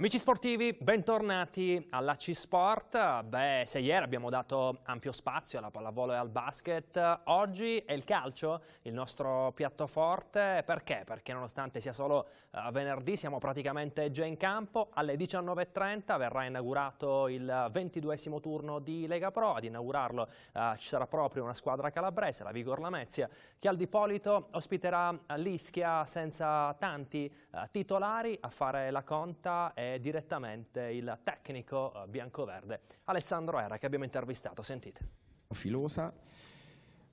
Amici sportivi, bentornati alla C-Sport. Beh, se ieri abbiamo dato ampio spazio alla pallavolo e al basket, oggi è il calcio il nostro piatto forte. Perché? Perché nonostante sia solo uh, venerdì, siamo praticamente già in campo. Alle 19.30 verrà inaugurato il 22 turno di Lega Pro. Ad inaugurarlo uh, ci sarà proprio una squadra calabrese, la Vigor Lamezia, che al Dipolito ospiterà l'Ischia senza tanti uh, titolari a fare la conta e direttamente il tecnico eh, biancoverde Alessandro Era che abbiamo intervistato. Sentite. Filosa,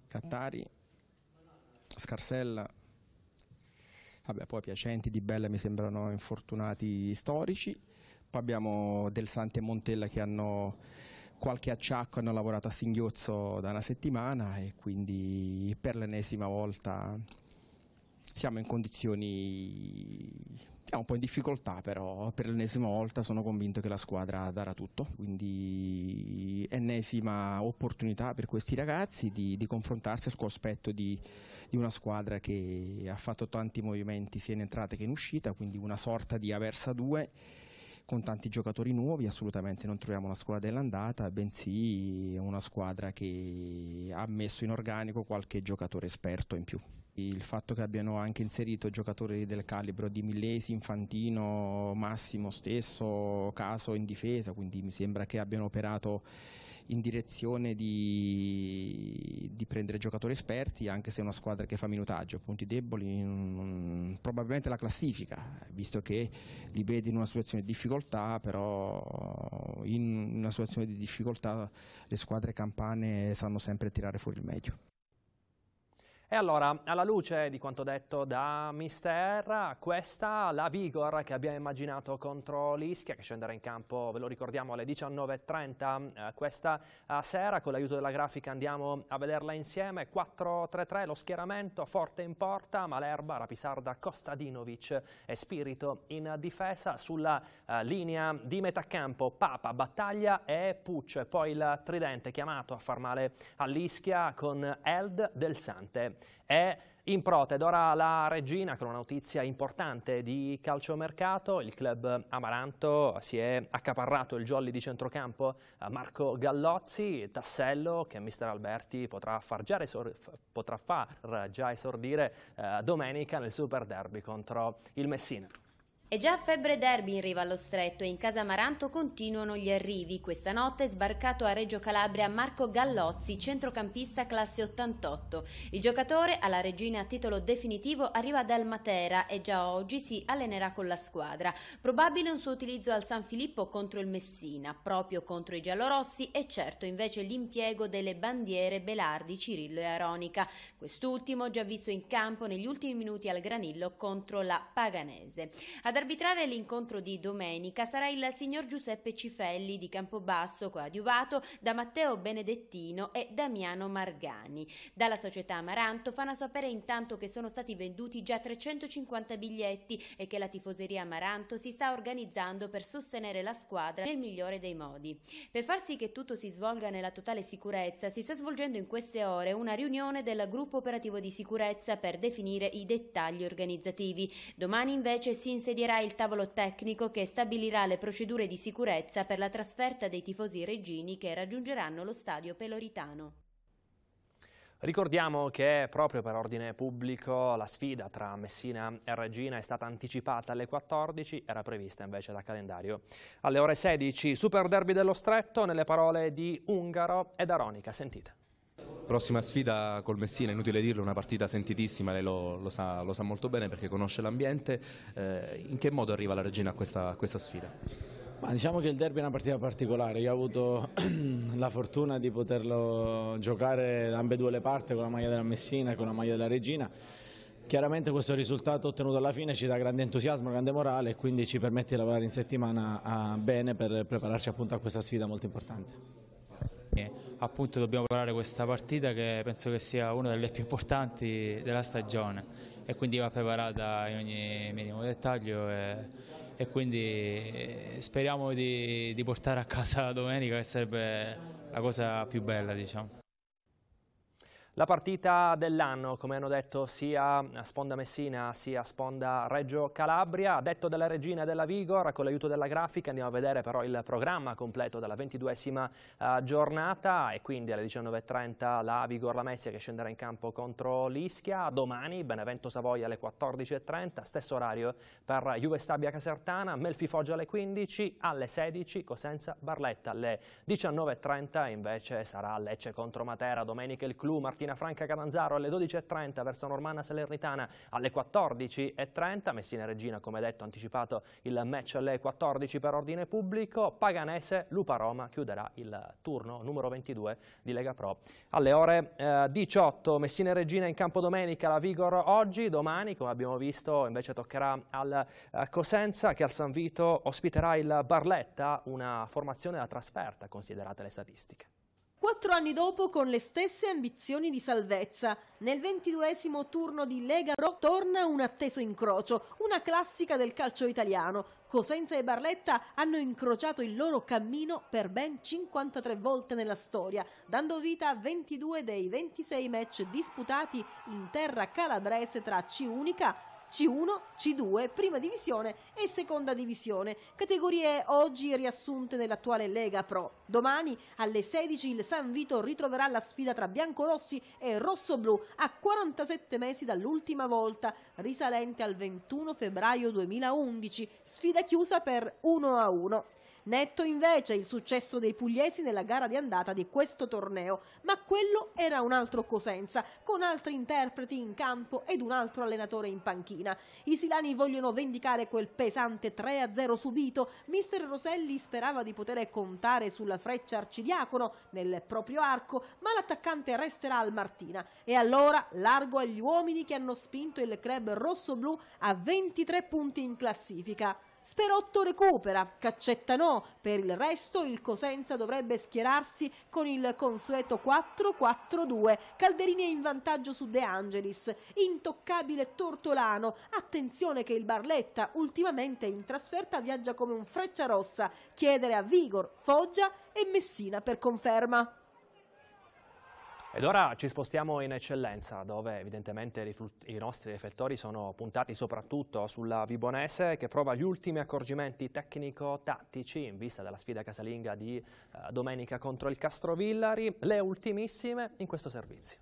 Cattari, Scarsella, Vabbè, poi Piacenti, Di Bella mi sembrano infortunati storici. Poi abbiamo Del Sante e Montella che hanno qualche acciacco, hanno lavorato a singhiozzo da una settimana e quindi per l'ennesima volta siamo in condizioni è un po' in difficoltà, però per l'ennesima volta sono convinto che la squadra darà tutto. Quindi ennesima opportunità per questi ragazzi di, di confrontarsi al cospetto di, di, una squadra che ha fatto tanti movimenti sia in entrata che in uscita, quindi una sorta di Aversa 2 con tanti giocatori nuovi, assolutamente non troviamo una squadra dell'andata, bensì una squadra che ha messo in organico qualche giocatore esperto in più. Il fatto che abbiano anche inserito giocatori del calibro di Millesi, Infantino, Massimo stesso, Caso in difesa, quindi mi sembra che abbiano operato in direzione di, di prendere giocatori esperti, anche se è una squadra che fa minutaggio, punti deboli, probabilmente la classifica, visto che li vedi in una situazione di difficoltà, però in una situazione di difficoltà le squadre campane sanno sempre tirare fuori il meglio. E allora, alla luce di quanto detto da Mister, questa la Vigor che abbiamo immaginato contro l'Ischia, che scenderà in campo, ve lo ricordiamo, alle 19.30 eh, questa eh, sera. Con l'aiuto della grafica andiamo a vederla insieme. 4-3-3, lo schieramento, Forte in porta, Malerba, Rapisarda, Kostadinovic e Spirito in difesa. Sulla eh, linea di metà campo, Papa, Battaglia e Pucce. Poi il tridente chiamato a far male all'Ischia con Eld Del Sante. È in Ed ora la Regina con una notizia importante di calciomercato, il club Amaranto si è accaparrato il jolly di centrocampo Marco Gallozzi, tassello che mister Alberti potrà far già, esor potrà far già esordire eh, domenica nel Super Derby contro il Messina. È già febbre derby in riva allo stretto e in casa Maranto continuano gli arrivi. Questa notte è sbarcato a Reggio Calabria Marco Gallozzi, centrocampista classe 88. Il giocatore alla regina a titolo definitivo arriva dal Matera e già oggi si allenerà con la squadra. Probabile un suo utilizzo al San Filippo contro il Messina, proprio contro i giallorossi e certo invece l'impiego delle bandiere Belardi, Cirillo e Aronica. Quest'ultimo già visto in campo negli ultimi minuti al Granillo contro la Paganese. Ad ad arbitrare l'incontro di domenica sarà il signor Giuseppe Cifelli di Campobasso, coadiuvato da Matteo Benedettino e Damiano Margani. Dalla società Amaranto fanno sapere intanto che sono stati venduti già 350 biglietti e che la tifoseria Amaranto si sta organizzando per sostenere la squadra nel migliore dei modi. Per far sì che tutto si svolga nella totale sicurezza, si sta svolgendo in queste ore una riunione del gruppo operativo di sicurezza per definire i dettagli organizzativi. Domani invece si insedierà riunirà il tavolo tecnico che stabilirà le procedure di sicurezza per la trasferta dei tifosi regini che raggiungeranno lo stadio peloritano. Ricordiamo che proprio per ordine pubblico la sfida tra Messina e Regina è stata anticipata alle 14, era prevista invece da calendario alle ore 16. Super derby dello stretto nelle parole di Ungaro ed Aronica, sentite. Prossima sfida col Messina, inutile dirlo, una partita sentitissima, lei lo, lo, sa, lo sa, molto bene perché conosce l'ambiente. Eh, in che modo arriva la Regina a questa, a questa sfida? Ma diciamo che il derby è una partita particolare, io ho avuto la fortuna di poterlo giocare da ambedue le parti con la maglia della Messina e con la maglia della Regina. Chiaramente questo risultato ottenuto alla fine ci dà grande entusiasmo, grande morale e quindi ci permette di lavorare in settimana ah, bene per prepararci appunto a questa sfida molto importante appunto dobbiamo preparare questa partita che penso che sia una delle più importanti della stagione e quindi va preparata in ogni minimo dettaglio e, e quindi eh, speriamo di, di portare a casa la domenica che sarebbe la cosa più bella diciamo. La partita dell'anno, come hanno detto sia Sponda Messina sia Sponda Reggio Calabria, detto della regina della Vigor, con l'aiuto della grafica andiamo a vedere però il programma completo della ventiduesima eh, giornata e quindi alle 19.30 la Vigor La Messia che scenderà in campo contro l'Ischia, domani Benevento Savoia alle 14.30, stesso orario per Juve Stabia Casertana, Melfi Foggia alle 15, alle 16 Cosenza Barletta, alle 19.30 invece sarà Lecce contro Matera, domenica il Clou Martina Franca Catanzaro alle 12.30, Versa Normanna Salernitana alle 14.30, Messina Regina come detto anticipato il match alle 14 per ordine pubblico, Paganese Lupa Roma chiuderà il turno numero 22 di Lega Pro. Alle ore eh, 18 Messina Regina in campo domenica, la Vigor oggi, domani come abbiamo visto invece toccherà al eh, Cosenza che al San Vito ospiterà il Barletta, una formazione da trasferta considerate le statistiche quattro anni dopo con le stesse ambizioni di salvezza. Nel ventiduesimo turno di Lega Pro torna un atteso incrocio, una classica del calcio italiano. Cosenza e Barletta hanno incrociato il loro cammino per ben 53 volte nella storia, dando vita a 22 dei 26 match disputati in terra calabrese tra C unica c1, C2, prima divisione e seconda divisione, categorie oggi riassunte nell'attuale Lega Pro. Domani alle 16 il San Vito ritroverà la sfida tra biancorossi e rossoblù a 47 mesi dall'ultima volta, risalente al 21 febbraio 2011, sfida chiusa per 1 a 1. Netto invece il successo dei pugliesi nella gara di andata di questo torneo, ma quello era un altro Cosenza, con altri interpreti in campo ed un altro allenatore in panchina. I silani vogliono vendicare quel pesante 3-0 subito, mister Roselli sperava di poter contare sulla freccia arcidiacono nel proprio arco, ma l'attaccante resterà al Martina e allora largo agli uomini che hanno spinto il club rosso-blu a 23 punti in classifica. Sperotto recupera, Caccetta no, per il resto il Cosenza dovrebbe schierarsi con il consueto 4-4-2, Calderini è in vantaggio su De Angelis, intoccabile Tortolano, attenzione che il Barletta ultimamente in trasferta viaggia come un freccia rossa, chiedere a Vigor, Foggia e Messina per conferma. Ed ora ci spostiamo in eccellenza, dove evidentemente i nostri riflettori sono puntati soprattutto sulla Vibonese, che prova gli ultimi accorgimenti tecnico-tattici in vista della sfida casalinga di eh, domenica contro il Castrovillari, le ultimissime in questo servizio.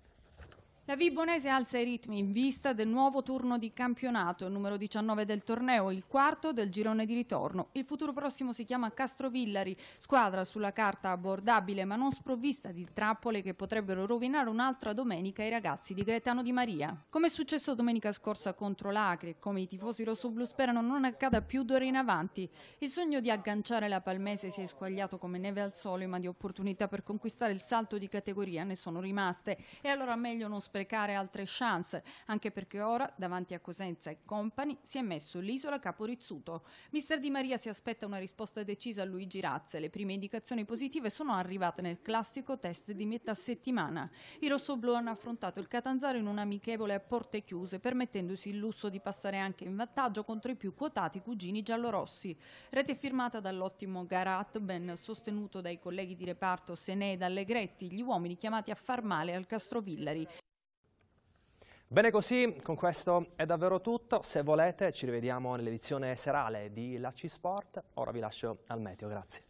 La Vibonese alza i ritmi in vista del nuovo turno di campionato, il numero 19 del torneo, il quarto del girone di ritorno. Il futuro prossimo si chiama Castrovillari, squadra sulla carta abbordabile ma non sprovvista di trappole che potrebbero rovinare un'altra domenica ai ragazzi di Gaetano Di Maria. Come è successo domenica scorsa contro l'Acre e come i tifosi rossoblu sperano non accada più d'ora in avanti, il sogno di agganciare la Palmese si è squagliato come neve al sole ma di opportunità per conquistare il salto di categoria ne sono rimaste e allora meglio non sprovvista sprecare altre chance, anche perché ora, davanti a Cosenza e Company, si è messo l'isola caporizzuto. Mister Di Maria si aspetta una risposta decisa a Luigi Razze. Le prime indicazioni positive sono arrivate nel classico test di metà settimana. I rossoblù hanno affrontato il Catanzaro in un amichevole a porte chiuse, permettendosi il lusso di passare anche in vantaggio contro i più quotati cugini giallorossi. Rete firmata dall'ottimo Garat, ben sostenuto dai colleghi di reparto Senè ed Allegretti, gli uomini chiamati a far male al Castrovillari. Bene così, con questo è davvero tutto. Se volete ci rivediamo nell'edizione serale di Lacci Sport. Ora vi lascio al meteo, grazie.